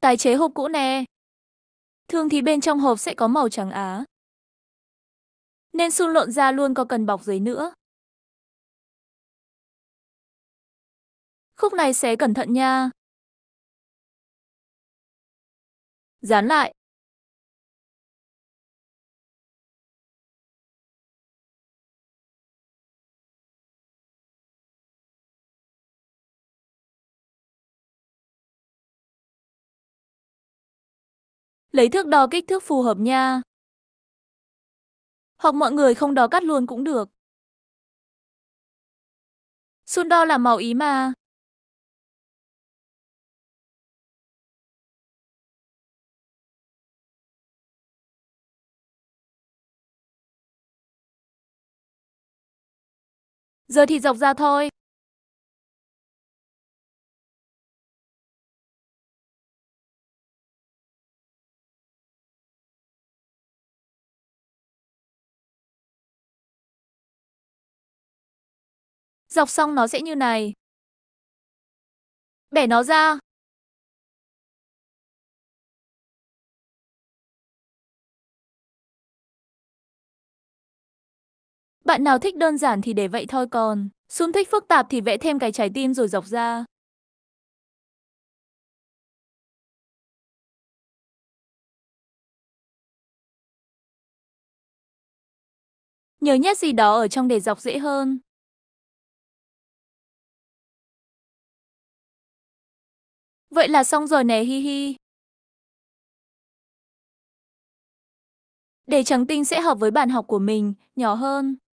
Tái chế hộp cũ nè. Thường thì bên trong hộp sẽ có màu trắng á. Nên xung lộn ra luôn có cần bọc giấy nữa. Khúc này xé cẩn thận nha. Dán lại. Lấy thước đo kích thước phù hợp nha. Hoặc mọi người không đo cắt luôn cũng được. Sun đo là màu ý mà. Giờ thì dọc ra thôi. Dọc xong nó sẽ như này. Bẻ nó ra. Bạn nào thích đơn giản thì để vậy thôi còn. Xung thích phức tạp thì vẽ thêm cái trái tim rồi dọc ra. Nhớ nhét gì đó ở trong để dọc dễ hơn. Vậy là xong rồi nè hi hi. Để trắng tinh sẽ hợp với bàn học của mình, nhỏ hơn.